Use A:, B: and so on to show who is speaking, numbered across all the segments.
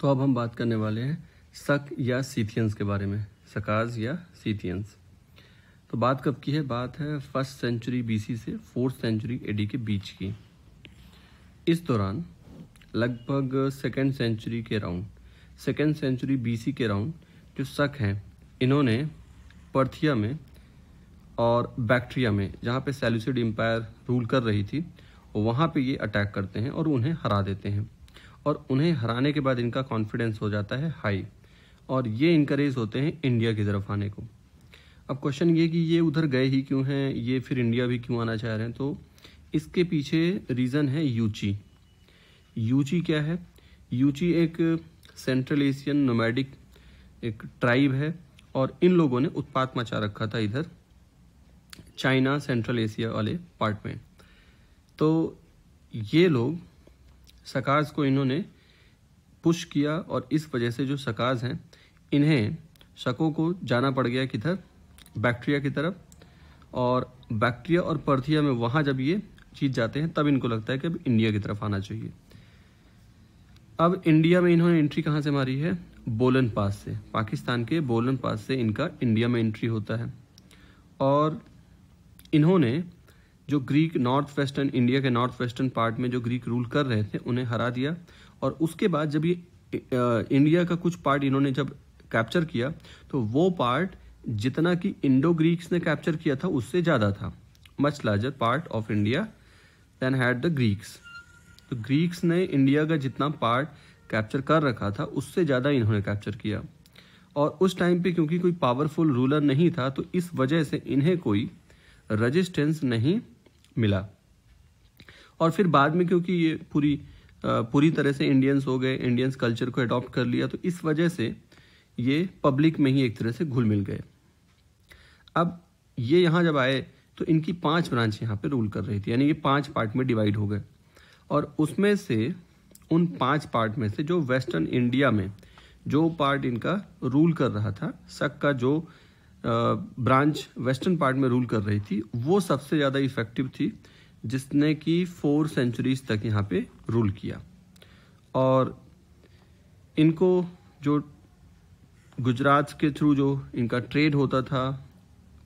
A: तो अब हम बात करने वाले हैं सक या सीथियंस के बारे में सकाज या सीथियंस तो बात कब की है बात है फर्स्ट सेंचुरी बीसी से फोर्थ सेंचुरी एडी के बीच की इस दौरान लगभग सेकेंड सेंचुरी के राउंड सेकेंड सेंचुरी बीसी के राउंड जो सक हैं इन्होंने पर्थिया में और बैक्ट्रिया में जहाँ पे सेल्यूसिड एम्पायर रूल कर रही थी वहाँ पे ये अटैक करते हैं और उन्हें हरा देते हैं और उन्हें हराने के बाद इनका कॉन्फिडेंस हो जाता है हाई और ये इनक्रेज होते हैं इंडिया की तरफ आने को अब क्वेश्चन ये कि ये उधर गए ही क्यों हैं ये फिर इंडिया भी क्यों आना चाह रहे हैं तो इसके पीछे रीज़न है यूची यूची क्या है यूची एक सेंट्रल एशियन नोमैडिक एक ट्राइब है और इन लोगों ने उत्पात मचा रखा था इधर चाइना सेंट्रल एशिया वाले पार्ट में तो ये लोग सकाज को इन्होंने पुश किया और इस वजह से जो सकाज हैं इन्हें शकों को जाना पड़ गया किधर बैक्टीरिया की तरफ और बैक्टीरिया और पर्थिया में वहाँ जब ये जीत जाते हैं तब इनको लगता है कि अब इंडिया की तरफ आना चाहिए अब इंडिया में इन्होंने एंट्री कहाँ से मारी है बोलन पास से पाकिस्तान के बोलन पास से इनका इंडिया में एंट्री होता है और इन्होंने जो ग्रीक नॉर्थ वेस्टर्न इंडिया के नॉर्थ वेस्टर्न पार्ट में जो ग्रीक रूल कर रहे थे उन्हें हरा दिया और उसके बाद जब ये इंडिया का कुछ पार्ट इन्होंने जब कैप्चर किया तो वो पार्ट जितना कि इंडो ग्रीक्स ने कैप्चर किया था उससे ज़्यादा था much larger part of India than had the Greeks तो ग्रीक्स ने इंडिया का जितना पार्ट कैप्चर कर रखा था उससे ज़्यादा इन्होंने कैप्चर किया और उस टाइम पे क्योंकि कोई पावरफुल रूलर नहीं था तो इस वजह से इन्हें कोई रजिस्टेंस नहीं मिला और फिर बाद में क्योंकि ये पूरी पूरी तरह से इंडियंस हो गए इंडियंस कल्चर को अडॉप्ट कर लिया तो इस वजह से ये पब्लिक में ही एक तरह से घुल मिल गए अब ये यहाँ जब आए तो इनकी पांच ब्रांच यहाँ पे रूल कर रही थी यानी ये पांच पार्ट में डिवाइड हो गए और उसमें से उन पांच पार्ट में से जो वेस्टर्न इंडिया में जो पार्ट इनका रूल कर रहा था सक का जो ब्रांच वेस्टर्न पार्ट में रूल कर रही थी वो सबसे ज़्यादा इफ़ेक्टिव थी जिसने कि फोर सेंचुरीज तक यहाँ पे रूल किया और इनको जो गुजरात के थ्रू जो इनका ट्रेड होता था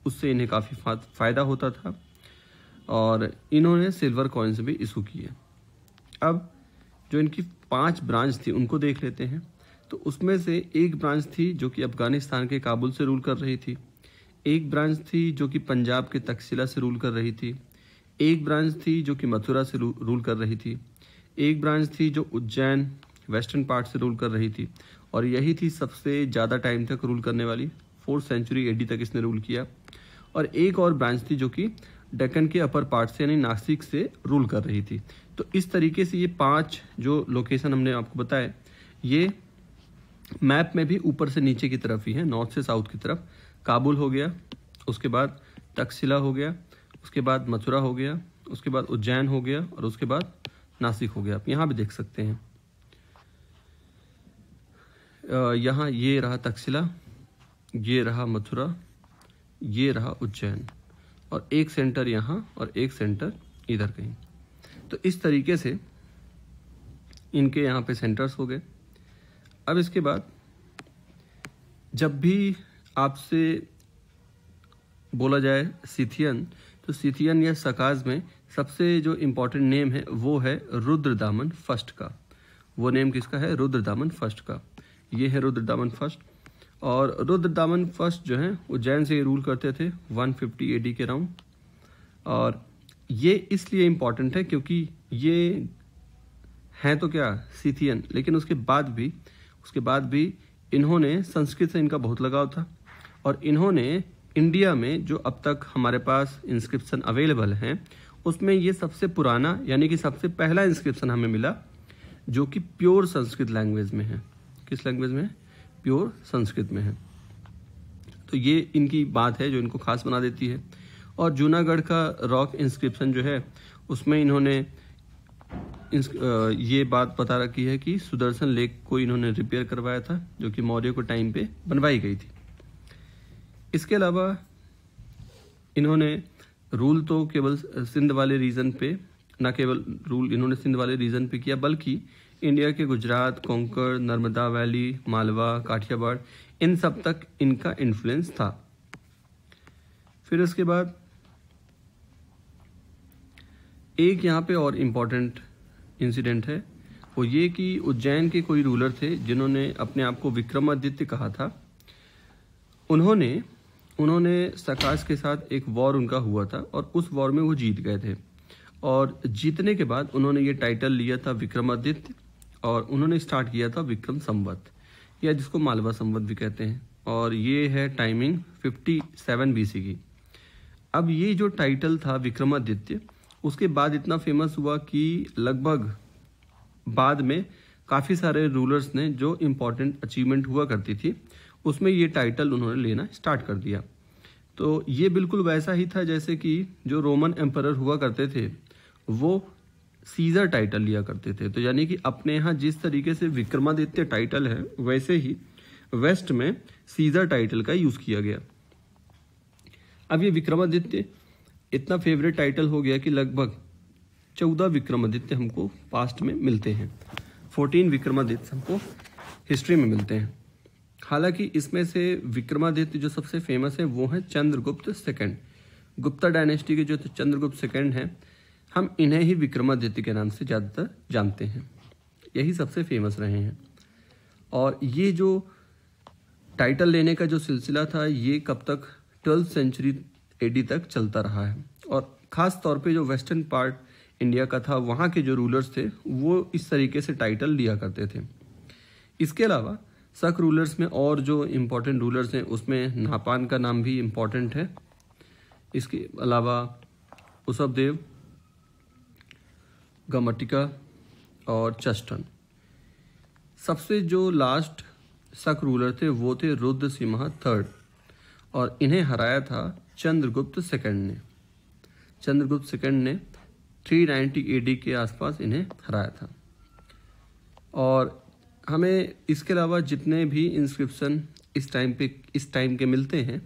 A: उससे इन्हें काफ़ी फ़ायदा होता था और इन्होंने सिल्वर कॉइन्स भी इशू किए अब जो इनकी पांच ब्रांच थी उनको देख लेते हैं तो उसमें से एक ब्रांच थी जो कि अफगानिस्तान के काबुल से रूल कर रही थी एक ब्रांच थी जो कि पंजाब के तकसीला से रूल कर रही थी एक ब्रांच थी जो कि मथुरा से रूल कर रही थी एक ब्रांच थी जो उज्जैन वेस्टर्न पार्ट से रूल कर रही थी और यही थी सबसे ज़्यादा टाइम तक रूल करने वाली फोर्थ सेंचुरी एडी तक इसने रूल किया और एक और ब्रांच थी जो कि डेकन के अपर पार्ट से यानी नासिक से रूल कर रही थी तो इस तरीके से ये पांच जो लोकेशन हमने आपको बताए ये मैप में भी ऊपर से नीचे की तरफ ही है नॉर्थ से साउथ की तरफ काबुल हो गया उसके बाद तकसिला हो गया उसके बाद मथुरा हो गया उसके बाद उज्जैन हो गया और उसके बाद नासिक हो गया आप यहाँ भी देख सकते हैं यहाँ ये रहा तकसिला ये रहा मथुरा ये रहा उज्जैन और एक सेंटर यहाँ और एक सेंटर इधर कहीं तो इस तरीके से इनके यहाँ पे सेंटर्स हो गए अब इसके बाद जब भी आपसे बोला जाए सिथियन तो सिथियन या सकाज में सबसे जो इम्पोर्टेंट नेम है वो है रुद्रदामन फर्स्ट का वो नेम किसका है रुद्रदामन फर्स्ट का ये है रुद्रदामन फर्स्ट और रुद्रदामन फर्स्ट जो है वो जैन से रूल करते थे 150 फिफ्टी एडी के राउंड और ये इसलिए इम्पॉर्टेंट है क्योंकि ये हैं तो क्या सिथियन लेकिन उसके बाद भी उसके बाद भी इन्होंने संस्कृत से इनका बहुत लगाव था और इन्होंने इंडिया में जो अब तक हमारे पास इंस्क्रिप्शन अवेलेबल हैं उसमें ये सबसे पुराना यानी कि सबसे पहला इंस्क्रिप्शन हमें मिला जो कि प्योर संस्कृत लैंग्वेज में है किस लैंग्वेज में प्योर संस्कृत में है तो ये इनकी बात है जो इनको खास बना देती है और जूनागढ़ का रॉक इंस्क्रिप्शन जो है उसमें इन्होंने इस ये बात बता रखी है कि सुदर्शन लेक को इन्होंने रिपेयर करवाया था जो कि मौर्य को टाइम पे बनवाई गई थी इसके अलावा इन्होंने रूल तो केवल सिंध वाले रीजन पे ना केवल रूल इन्होंने सिंध वाले रीजन पे किया बल्कि इंडिया के गुजरात कोंकण नर्मदा वैली मालवा काठियावाड़ इन सब तक इनका इन्फ्लुएंस था फिर उसके बाद एक यहाँ पे और इम्पॉर्टेंट इंसिडेंट है वो ये कि उज्जैन के कोई रूलर थे जिन्होंने अपने आप को विक्रमादित्य कहा था उन्होंने उन्होंने सकाश के साथ एक वॉर उनका हुआ था और उस वॉर में वो जीत गए थे और जीतने के बाद उन्होंने ये टाइटल लिया था विक्रमादित्य और उन्होंने स्टार्ट किया था विक्रम संवत या जिसको मालवा संवत भी कहते हैं और ये है टाइमिंग 57 बीसी की अब ये जो टाइटल था विक्रमादित्य उसके बाद इतना फेमस हुआ कि लगभग बाद में काफ़ी सारे रूलर्स ने जो इम्पोर्टेंट अचीवमेंट हुआ करती थी उसमें ये टाइटल उन्होंने लेना स्टार्ट कर दिया तो ये बिल्कुल वैसा ही था जैसे कि जो रोमन एम्पर हुआ करते थे वो सीज़र टाइटल लिया करते थे तो यानी कि अपने यहाँ जिस तरीके से विक्रमादित्य टाइटल है वैसे ही वेस्ट में सीज़र टाइटल का यूज़ किया गया अब ये विक्रमादित्य इतना फेवरेट टाइटल हो गया कि लगभग चौदह विक्रमादित्य हमको पास्ट में मिलते हैं फोर्टीन विक्रमादित्य हमको हिस्ट्री में मिलते हैं हालांकि इसमें से विक्रमादित्य जो सबसे फेमस है वो है चंद्रगुप्त सेकंड गुप्ता डायनेस्टी के जो चंद्रगुप्त सेकंड हैं हम इन्हें ही विक्रमादित्य के नाम से ज़्यादातर जानते हैं यही सबसे फेमस रहे हैं और ये जो टाइटल लेने का जो सिलसिला था ये कब तक ट्वेल्थ सेंचुरी एडी तक चलता रहा है और ख़ास तौर पे जो वेस्टर्न पार्ट इंडिया का था वहाँ के जो रूलर्स थे वो इस तरीके से टाइटल लिया करते थे इसके अलावा सक रूलर्स में और जो इम्पोर्टेंट रूलर्स हैं उसमें नापान का नाम भी इम्पोर्टेंट है इसके अलावा उसबदेव गमटिका और चस्टन सबसे जो लास्ट सक रूलर थे वो थे रुद्र सिम्हा थर्ड और इन्हें हराया था चंद्रगुप्त सेकंड ने चंद्रगुप्त सेकंड ने 390 एडी के आसपास इन्हें हराया था और हमें इसके अलावा जितने भी इंस्क्रिप्शन इस टाइम पे इस टाइम के मिलते हैं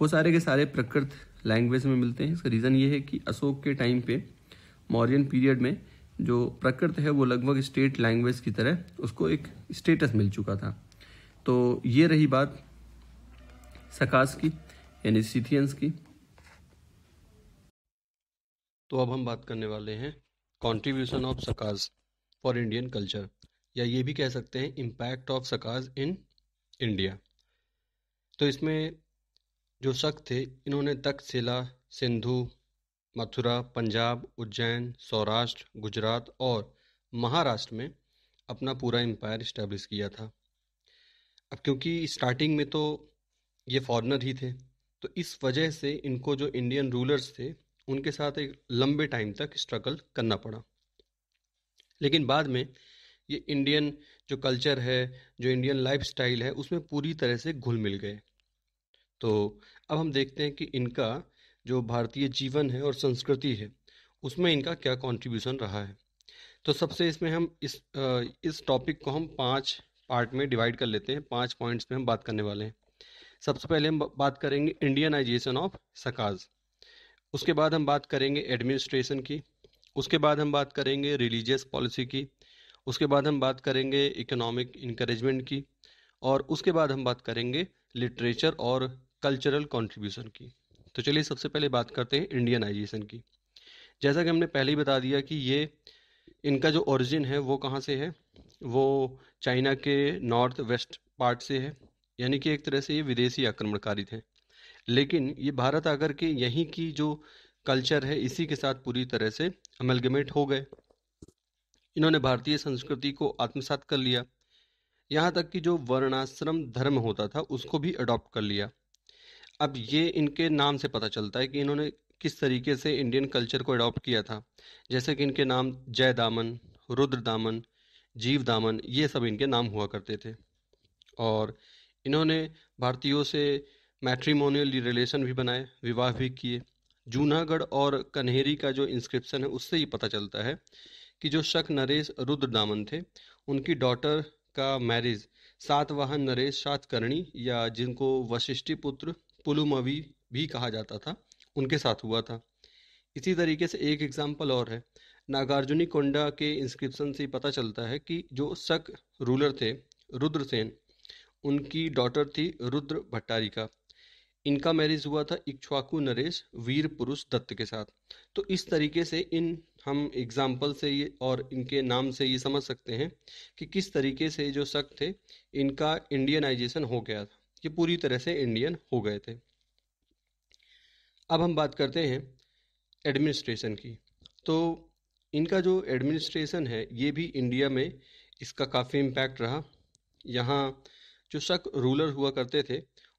A: वो सारे के सारे प्रकृत लैंग्वेज में मिलते हैं इसका रीज़न ये है कि अशोक के टाइम पे मौर्यन पीरियड में जो प्रकृत है वो लगभग स्टेट लैंग्वेज की तरह उसको एक स्टेटस मिल चुका था तो ये रही बात सकास की यानी सीथियंस की तो अब हम बात करने वाले हैं contribution of Sakas for Indian culture या ये भी कह सकते हैं impact of Sakas in India तो इसमें जो शख्स थे इन्होंने तक्षशिला सिंधु मथुरा पंजाब उज्जैन सौराष्ट्र गुजरात और महाराष्ट्र में अपना पूरा एम्पायर इस्टेब्लिश किया था अब क्योंकि स्टार्टिंग में तो ये फॉरनर ही थे तो इस वजह से इनको जो इंडियन रूलर्स थे उनके साथ एक लंबे टाइम तक स्ट्रगल करना पड़ा लेकिन बाद में ये इंडियन जो कल्चर है जो इंडियन लाइफ है उसमें पूरी तरह से घुल मिल गए तो अब हम देखते हैं कि इनका जो भारतीय जीवन है और संस्कृति है उसमें इनका क्या कंट्रीब्यूशन रहा है तो सबसे इसमें हम इस इस टॉपिक को हम पांच पार्ट में डिवाइड कर लेते हैं पांच पॉइंट्स में हम बात करने वाले हैं सबसे पहले हम बात करेंगे इंडियनाइजेशन ऑफ सकाज उसके बाद हम बात करेंगे एडमिनिस्ट्रेशन की उसके बाद हम बात करेंगे रिलीजियस पॉलिसी की उसके बाद हम बात करेंगे इकोनॉमिक इंकरेजमेंट की और उसके बाद हम बात करेंगे लिटरेचर और कल्चरल कॉन्ट्रीब्यूशन की तो चलिए सबसे पहले बात करते हैं इंडियनाइजेशन की जैसा कि हमने पहले ही बता दिया कि ये इनका जो ओरिजिन है वो कहाँ से है वो चाइना के नॉर्थ वेस्ट पार्ट से है यानी कि एक तरह से ये विदेशी आक्रमणकारी थे लेकिन ये भारत आकर के यहीं की जो कल्चर है इसी के साथ पूरी तरह से अमलगमेट हो गए इन्होंने भारतीय संस्कृति को आत्मसात कर लिया यहाँ तक कि जो वर्णाश्रम धर्म होता था उसको भी अडॉप्ट कर लिया अब ये इनके नाम से पता चलता है कि इन्होंने किस तरीके से इंडियन कल्चर को अडॉप्ट किया था जैसे कि इनके नाम जय दामन रुद्र दामन जीव दामन ये सब इनके नाम हुआ करते थे और इन्होंने भारतीयों से मैट्रीमोनियल रिलेशन भी बनाए विवाह भी किए जूनागढ़ और कन्हेरी का जो इंस्क्रिप्शन है उससे ही पता चलता है कि जो शक नरेश रुद्र दामन थे उनकी डॉटर का मैरिज सातवाहन नरेश सातकर्णी या जिनको वशिष्ठी पुत्र पुलुमवी भी कहा जाता था उनके साथ हुआ था इसी तरीके से एक एग्जाम्पल और है नागार्जुनी कोंडा के इंस्क्रिप्शन से पता चलता है कि जो शक रूलर थे रुद्रसेन उनकी डॉटर थी रुद्र भट्टारिका इनका मैरिज हुआ था इक्वाकू नरेश वीर पुरुष दत्त के साथ तो इस तरीके से इन हम एग्जाम्पल से ये और इनके नाम से ये समझ सकते हैं कि किस तरीके से जो शक थे इनका इंडियनाइजेशन हो गया था ये पूरी तरह से इंडियन हो गए थे अब हम बात करते हैं एडमिनिस्ट्रेशन की तो इनका जो एडमिनिस्ट्रेशन है ये भी इंडिया में इसका काफ़ी इम्पैक्ट रहा यहाँ जो शक रूलर हुआ करते थे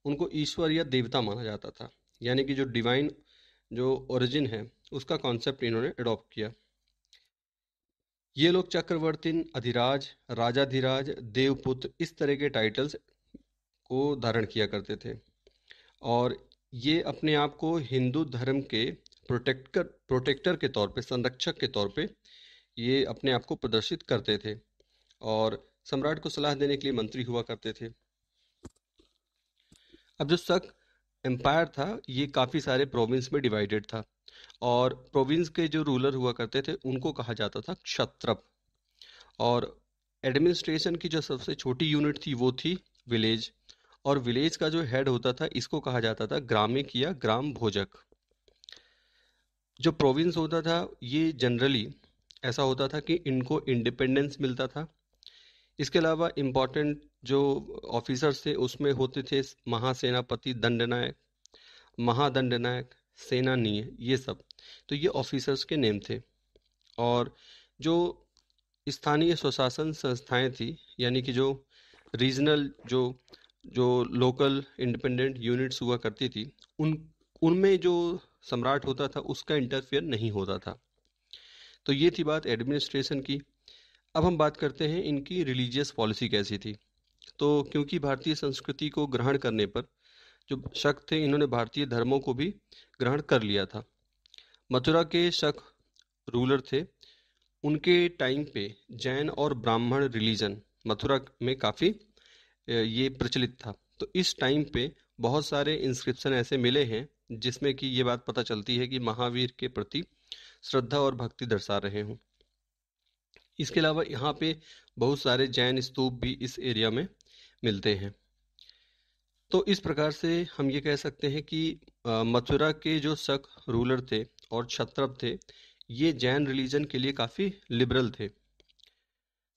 A: उनको ईश्वर या देवता माना जाता था यानी कि जो डिवाइन जो ओरिजिन है उसका कॉन्सेप्ट इन्होंने अडॉप्ट किया ये लोग चक्रवर्तीन अधिराज राजाधिराज देवपुत्र इस तरह के टाइटल्स को धारण किया करते थे और ये अपने आप को हिंदू धर्म के प्रोटेक्टर प्रोटेक्टर के तौर पे संरक्षक के तौर पे ये अपने आप को प्रदर्शित करते थे और सम्राट को सलाह देने के लिए मंत्री हुआ करते थे अब जो सक एम्पायर था ये काफ़ी सारे प्रोविंस में डिवाइडेड था और प्रोविंस के जो रूलर हुआ करते थे उनको कहा जाता था क्षत्रप और एडमिनिस्ट्रेशन की जो सबसे छोटी यूनिट थी वो थी विलेज और विलेज का जो हेड होता था इसको कहा जाता था ग्रामिक या ग्राम भोजक जो प्रोविंस होता था ये जनरली ऐसा होता था कि इनको इंडिपेंडेंस मिलता था इसके अलावा इम्पोर्टेंट जो ऑफिसर्स थे उसमें होते थे महासेनापति दंडनायक महादंडनायक सेनानी ये सब तो ये ऑफिसर्स के नेम थे और जो स्थानीय स्वशासन संस्थाएं थी यानी कि जो रीजनल जो जो लोकल इंडिपेंडेंट यूनिट्स हुआ करती थी उन उनमें जो सम्राट होता था उसका इंटरफेयर नहीं होता था तो ये थी बात एडमिनिस्ट्रेशन की अब हम बात करते हैं इनकी रिलीजियस पॉलिसी कैसी थी तो क्योंकि भारतीय संस्कृति को ग्रहण करने पर जो शक थे इन्होंने भारतीय धर्मों को भी ग्रहण कर लिया था मथुरा के शक रूलर थे उनके टाइम पे जैन और ब्राह्मण रिलीजन मथुरा में काफ़ी ये प्रचलित था तो इस टाइम पे बहुत सारे इंस्क्रिप्शन ऐसे मिले हैं जिसमें कि ये बात पता चलती है कि महावीर के प्रति श्रद्धा और भक्ति दर्शा रहे हों इसके अलावा यहाँ पे बहुत सारे जैन स्तूप भी इस एरिया में मिलते हैं तो इस प्रकार से हम ये कह सकते हैं कि मथुरा के जो शक रूलर थे और छत्रप थे ये जैन रिलीजन के लिए काफ़ी लिबरल थे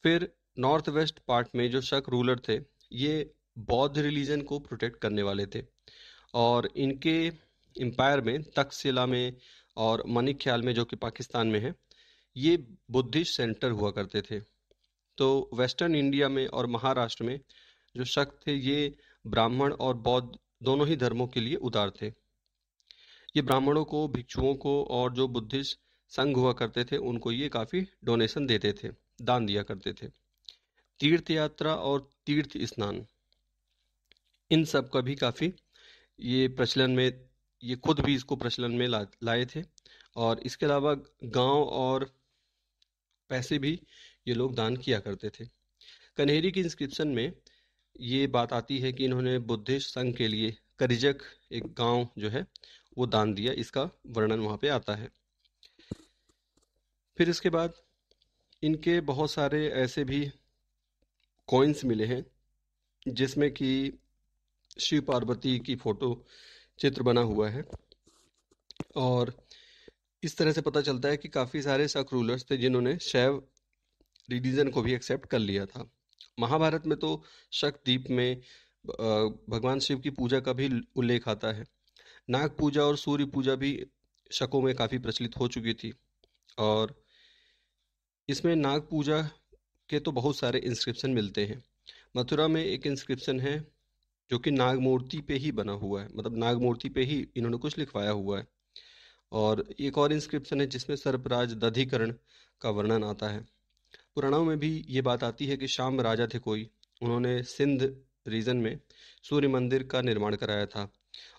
A: फिर नॉर्थ वेस्ट पार्ट में जो शक रूलर थे ये बौद्ध रिलीजन को प्रोटेक्ट करने वाले थे और इनके एम्पायर में तक्षशिला में और मनिक ख्याल में जो कि पाकिस्तान में है ये बुद्धिस्ट सेंटर हुआ करते थे तो वेस्टर्न इंडिया में और महाराष्ट्र में जो शक थे ये ब्राह्मण और बौद्ध दोनों ही धर्मों के लिए उदार थे ये ब्राह्मणों को भिक्षुओं को और जो बुद्धिस्ट संघ हुआ करते थे उनको ये काफ़ी डोनेशन देते थे दान दिया करते थे तीर्थ यात्रा और तीर्थ स्नान इन सब का भी काफ़ी ये प्रचलन में ये खुद भी इसको प्रचलन में ला लाए थे और इसके अलावा गांव और पैसे भी ये लोग दान किया करते थे कन्हेरी की इंस्क्रिप्शन में ये बात आती है कि इन्होंने बुद्धिस्ट संघ के लिए करिजक एक गांव जो है वो दान दिया इसका वर्णन वहाँ पे आता है फिर इसके बाद इनके बहुत सारे ऐसे भी कॉइन्स मिले हैं जिसमें कि शिव पार्वती की फोटो चित्र बना हुआ है और इस तरह से पता चलता है कि काफ़ी सारे शक रूलर्स थे जिन्होंने शैव रिलीजन को भी एक्सेप्ट कर लिया था महाभारत में तो शक्तद्वीप में भगवान शिव की पूजा का भी उल्लेख आता है नाग पूजा और सूर्य पूजा भी शकों में काफ़ी प्रचलित हो चुकी थी और इसमें नाग पूजा के तो बहुत सारे इंस्क्रिप्शन मिलते हैं मथुरा में एक इंस्क्रिप्शन है जो कि नाग मूर्ति पे ही बना हुआ है मतलब नाग मूर्ति पे ही इन्होंने कुछ लिखवाया हुआ है और एक और इंस्क्रिप्शन है जिसमें सर्पराज दधिकरण का वर्णन आता है पुराणों में भी ये बात आती है कि शाम राजा थे कोई उन्होंने सिंध रीजन में सूर्य मंदिर का निर्माण कराया था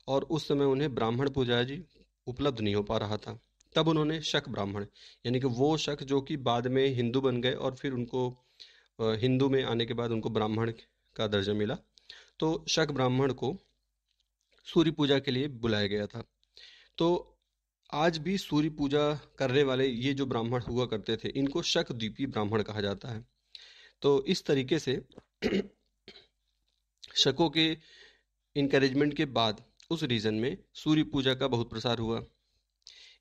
A: और उस समय उन्हें ब्राह्मण पूजा जी उपलब्ध नहीं हो पा रहा था तब उन्होंने शक ब्राह्मण यानी कि वो शक जो कि बाद में हिंदू बन गए और फिर उनको हिंदू में आने के बाद उनको ब्राह्मण का दर्जा मिला तो शक ब्राह्मण को सूर्य पूजा के लिए बुलाया गया था तो आज भी सूर्य पूजा करने वाले ये जो ब्राह्मण हुआ करते थे इनको शक द्वीपी ब्राह्मण कहा जाता है तो इस तरीके से शकों के इनक्रेजमेंट के बाद उस रीजन में सूर्य पूजा का बहुत प्रसार हुआ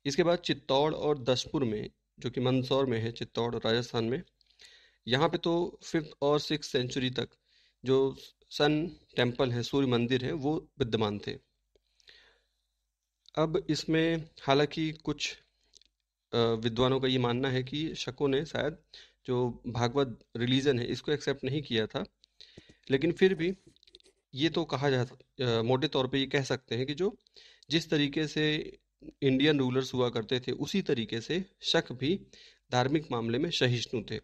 A: इसके बाद चित्तौड़ और दसपुर में जो कि मंदसौर में है चित्तौड़ राजस्थान में यहाँ पे तो फिफ्थ और सिक्स सेंचुरी तक जो सन टेम्पल है सूर्य मंदिर है वो विद्यमान थे अब इसमें हालांकि कुछ विद्वानों का ये मानना है कि शकों ने शायद जो भागवत रिलीजन है इसको एक्सेप्ट नहीं किया था लेकिन फिर भी ये तो कहा जा मोटे तौर पे ये कह सकते हैं कि जो जिस तरीके से इंडियन रूलर्स हुआ करते थे उसी तरीके से शक भी धार्मिक मामले में सहिष्णु थे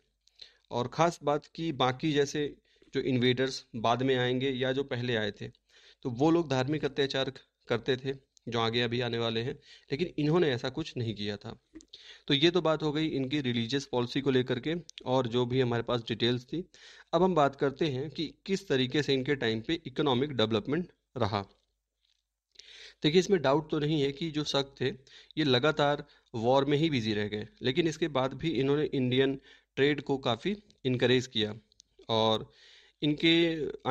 A: और ख़ास बात कि बाकी जैसे जो इन्वेडर्स बाद में आएंगे या जो पहले आए थे तो वो लोग धार्मिक अत्याचार करते थे जो आगे अभी आने वाले हैं लेकिन इन्होंने ऐसा कुछ नहीं किया था तो ये तो बात हो गई इनकी रिलीजियस पॉलिसी को लेकर के और जो भी हमारे पास डिटेल्स थी अब हम बात करते हैं कि किस तरीके से इनके टाइम पे इकोनॉमिक डेवलपमेंट रहा देखिए इसमें डाउट तो नहीं है कि जो शख्स थे ये लगातार वॉर में ही बिजी रह गए लेकिन इसके बाद भी इन्होंने इंडियन ट्रेड को काफ़ी इनक्रेज किया और इनके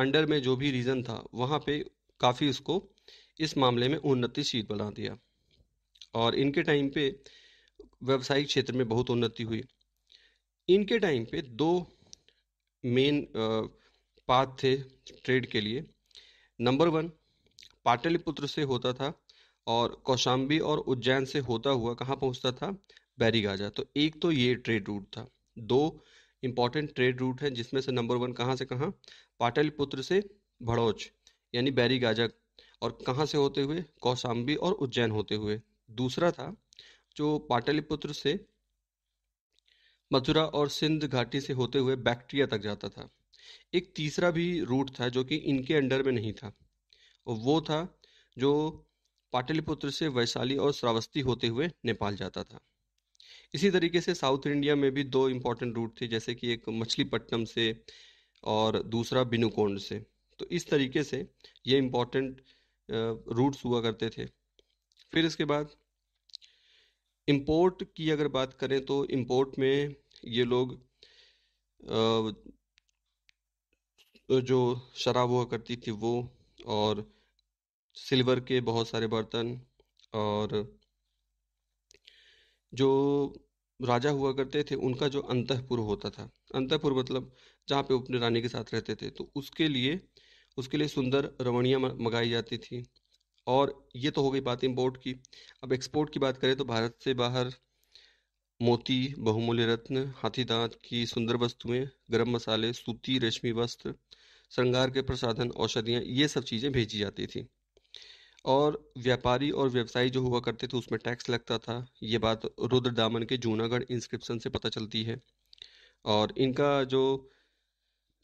A: अंडर में जो भी रीजन था वहाँ पे काफ़ी उसको इस मामले में उन्नति शीत बना दिया और इनके टाइम पे व्यवसायिक क्षेत्र में बहुत उन्नति हुई इनके टाइम पे दो मेन पाथ थे ट्रेड के लिए नंबर वन पाटलिपुत्र से होता था और कौशाम्बी और उज्जैन से होता हुआ कहाँ पहुँचता था बैरीगाजा तो एक तो ये ट्रेड रूट था दो इम्पॉर्टेंट ट्रेड रूट हैं जिसमें से नंबर वन कहाँ से कहाँ पाटलिपुत्र से भड़ौच यानी बैरीगाजा और कहाँ से होते हुए कौशाम्बी और उज्जैन होते हुए दूसरा था जो पाटलिपुत्र से मथुरा और सिंध घाटी से होते हुए बैक्टीरिया तक जाता था एक तीसरा भी रूट था जो कि इनके अंडर में नहीं था और वो था जो पाटलिपुत्र से वैशाली और श्रावस्ती होते हुए नेपाल जाता था इसी तरीके से साउथ इंडिया में भी दो इम्पॉर्टेंट रूट थे जैसे कि एक मछलीपट्टनम से और दूसरा बिनुकोंड से तो इस तरीके से ये इम्पॉर्टेंट रूट्स हुआ करते थे फिर इसके बाद इम्पोर्ट की अगर बात करें तो इम्पोर्ट में ये लोग जो शराब हुआ करती थी वो और सिल्वर के बहुत सारे बर्तन और जो राजा हुआ करते थे उनका जो अंतपुर होता था अंतपुर मतलब जहाँ पे अपने रानी के साथ रहते थे तो उसके लिए उसके लिए सुंदर रवणियाँ मंगाई जाती थी और ये तो हो गई बात इम्पोर्ट की अब एक्सपोर्ट की बात करें तो भारत से बाहर मोती बहुमूल्य रत्न हाथी दांत की सुंदर वस्तुएं गरम मसाले सूती रेशमी वस्त्र श्रृंगार के प्रसाधन औषधियाँ ये सब चीज़ें भेजी जाती थी और व्यापारी और व्यवसायी जो हुआ करते थे उसमें टैक्स लगता था ये बात रुद्र दामन के जूनागढ़ इंस्क्रिप्शन से पता चलती है और इनका जो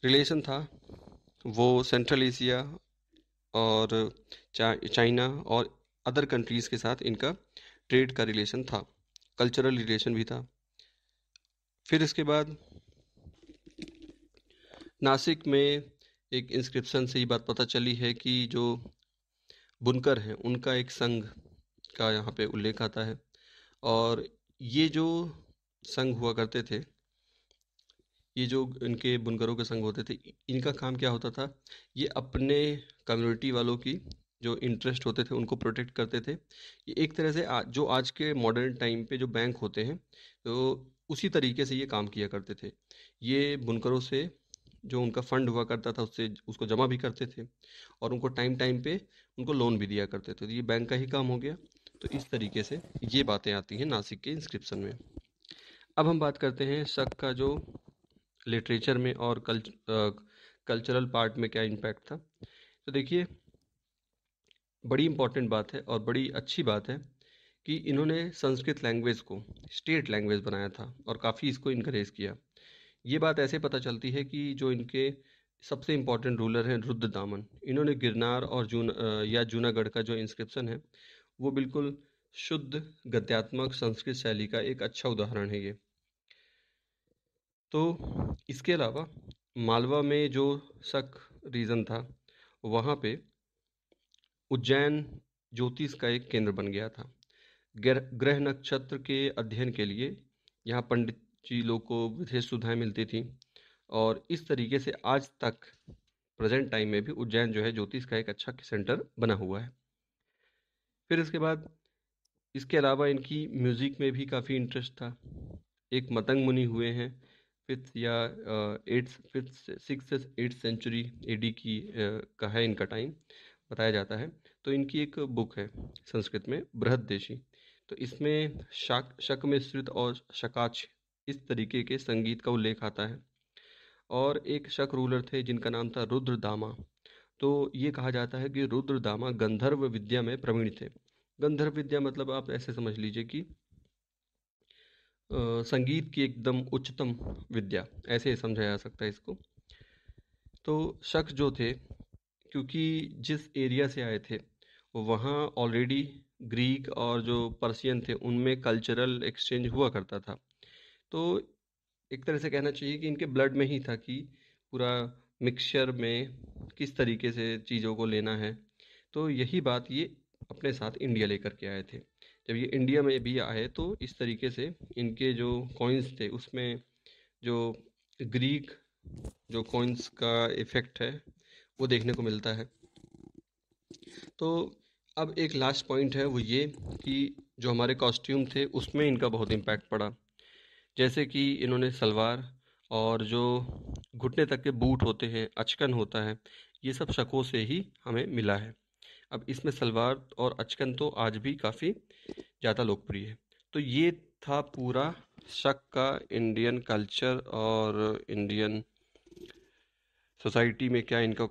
A: रिलेशन था वो सेंट्रल एशिया और चा, चाइना और अदर कंट्रीज़ के साथ इनका ट्रेड का रिलेशन था कल्चरल रिलेशन भी था फिर इसके बाद नासिक में एक इंस्क्रिप्शन से ये बात पता चली है कि जो बुनकर हैं उनका एक संघ का यहाँ पे उल्लेख आता है और ये जो संघ हुआ करते थे ये जो इनके बुनकरों के संग होते थे इनका काम क्या होता था ये अपने कम्युनिटी वालों की जो इंटरेस्ट होते थे उनको प्रोटेक्ट करते थे ये एक तरह से आ, जो आज के मॉडर्न टाइम पे जो बैंक होते हैं तो उसी तरीके से ये काम किया करते थे ये बुनकरों से जो उनका फंड हुआ करता था उससे उसको जमा भी करते थे और उनको टाइम टाइम पे उनको लोन भी दिया करते थे तो ये बैंक का ही काम हो गया तो इस तरीके से ये बातें आती हैं नासिक के इंस्क्रिप्शन में अब हम बात करते हैं शक का जो लिटरेचर में और कल्च कल्चरल पार्ट में क्या इम्पैक्ट था तो देखिए बड़ी इम्पॉर्टेंट बात है और बड़ी अच्छी बात है कि इन्होंने संस्कृत लैंग्वेज को स्टेट लैंग्वेज बनाया था और काफ़ी इसको इनक्रेज किया ये बात ऐसे पता चलती है कि जो इनके सबसे इम्पॉर्टेंट रूलर हैं रुद्र दामन इन्होंने गिरनार और जून या जूनागढ़ का जो इंस्क्रिप्शन है वो बिल्कुल शुद्ध गद्यात्मक संस्कृत शैली का एक अच्छा उदाहरण है ये तो इसके अलावा मालवा में जो शक रीज़न था वहाँ पे उज्जैन ज्योतिष का एक केंद्र बन गया था ग्रह नक्षत्र के अध्ययन के लिए यहाँ पंडित जी लोग को विशेष सुविधाएँ मिलती थीं और इस तरीके से आज तक प्रेजेंट टाइम में भी उज्जैन जो है ज्योतिष का एक अच्छा सेंटर बना हुआ है फिर इसके बाद इसके अलावा इनकी म्यूज़िक में भी काफ़ी इंटरेस्ट था एक मतंग मुनि हुए हैं फिफ्थ या eighth fifth six eighth century A D की uh, का है इनका टाइम बताया जाता है तो इनकी एक बुक है संस्कृत में बृहद देशी तो इसमें शक शक में और शकाच इस तरीके के संगीत का उल्लेख आता है और एक शक रूलर थे जिनका नाम था रुद्रदामा तो ये कहा जाता है कि रुद्रदामा गंधर्व विद्या में प्रवीण थे गंधर्व विद्या मतलब आप ऐसे समझ लीजिए कि संगीत की एकदम उच्चतम विद्या ऐसे समझा जा सकता है इसको तो शख्स जो थे क्योंकि जिस एरिया से आए थे वहाँ ऑलरेडी ग्रीक और जो पर्सियन थे उनमें कल्चरल एक्सचेंज हुआ करता था तो एक तरह से कहना चाहिए कि इनके ब्लड में ही था कि पूरा मिक्सचर में किस तरीके से चीज़ों को लेना है तो यही बात ये अपने साथ इंडिया लेकर के आए थे जब ये इंडिया में भी आए तो इस तरीके से इनके जो कॉइन्स थे उसमें जो ग्रीक जो कॉइन्स का इफ़ेक्ट है वो देखने को मिलता है तो अब एक लास्ट पॉइंट है वो ये कि जो हमारे कॉस्ट्यूम थे उसमें इनका बहुत इम्पैक्ट पड़ा जैसे कि इन्होंने सलवार और जो घुटने तक के बूट होते हैं अचकन होता है ये सब शकों से ही हमें मिला है अब इसमें सलवार और अचकन तो आज भी काफ़ी ज़्यादा लोकप्रिय है तो ये था पूरा शक का इंडियन कल्चर और इंडियन सोसाइटी में क्या इनका